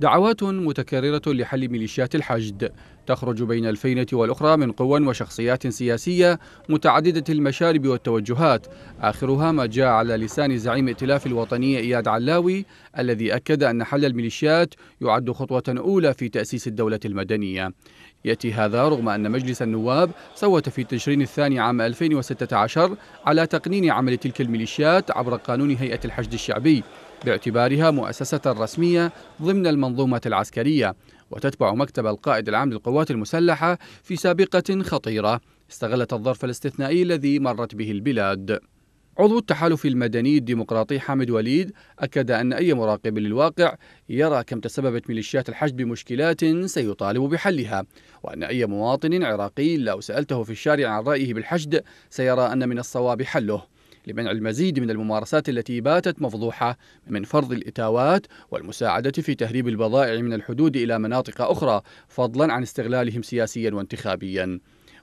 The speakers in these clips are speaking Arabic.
دعوات متكررة لحل ميليشيات الحشد تخرج بين الفينة والأخرى من قوى وشخصيات سياسية متعددة المشارب والتوجهات آخرها ما جاء على لسان زعيم ائتلاف الوطني إياد علاوي الذي أكد أن حل الميليشيات يعد خطوة أولى في تأسيس الدولة المدنية يأتي هذا رغم أن مجلس النواب صوت في تشرين الثاني عام 2016 على تقنين عمل تلك الميليشيات عبر قانون هيئة الحشد الشعبي باعتبارها مؤسسة رسمية ضمن المنظومة العسكرية وتتبع مكتب القائد العام للقوات المسلحة في سابقة خطيرة استغلت الظرف الاستثنائي الذي مرت به البلاد عضو التحالف المدني الديمقراطي حامد وليد أكد أن أي مراقب للواقع يرى كم تسببت ميليشيات الحشد بمشكلات سيطالب بحلها وأن أي مواطن عراقي لو سألته في الشارع عن رأيه بالحشد سيرى أن من الصواب حله لمنع المزيد من الممارسات التي باتت مفضوحة من فرض الإتاوات والمساعدة في تهريب البضائع من الحدود إلى مناطق أخرى فضلا عن استغلالهم سياسيا وانتخابيا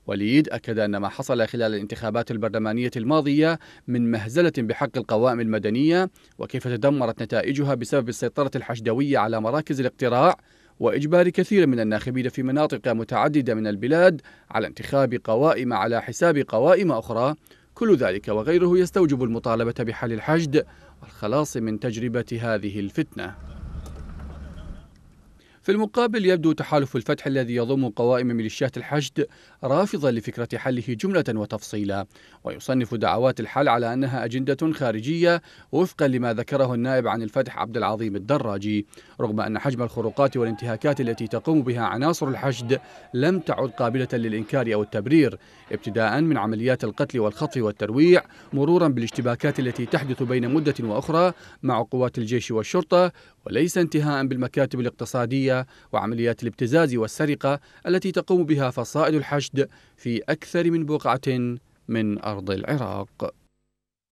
وليد أكد أن ما حصل خلال الانتخابات البرلمانية الماضية من مهزلة بحق القوائم المدنية وكيف تدمرت نتائجها بسبب السيطرة الحشدوية على مراكز الاقتراع وإجبار كثير من الناخبين في مناطق متعددة من البلاد على انتخاب قوائم على حساب قوائم أخرى كل ذلك وغيره يستوجب المطالبة بحل الحشد والخلاص من تجربة هذه الفتنة في المقابل يبدو تحالف الفتح الذي يضم قوائم ميليشيات الحشد رافضا لفكرة حله جملة وتفصيلا ويصنف دعوات الحل على أنها أجندة خارجية وفقا لما ذكره النائب عن الفتح عبد العظيم الدراجي رغم أن حجم الخروقات والانتهاكات التي تقوم بها عناصر الحشد لم تعد قابلة للإنكار أو التبرير ابتداء من عمليات القتل والخطف والترويع مرورا بالاشتباكات التي تحدث بين مدة وأخرى مع قوات الجيش والشرطة وليس انتهاء بالمكاتب الاقتصادية وعمليات الابتزاز والسرقة التي تقوم بها فصائل الحشد في أكثر من بقعة من أرض العراق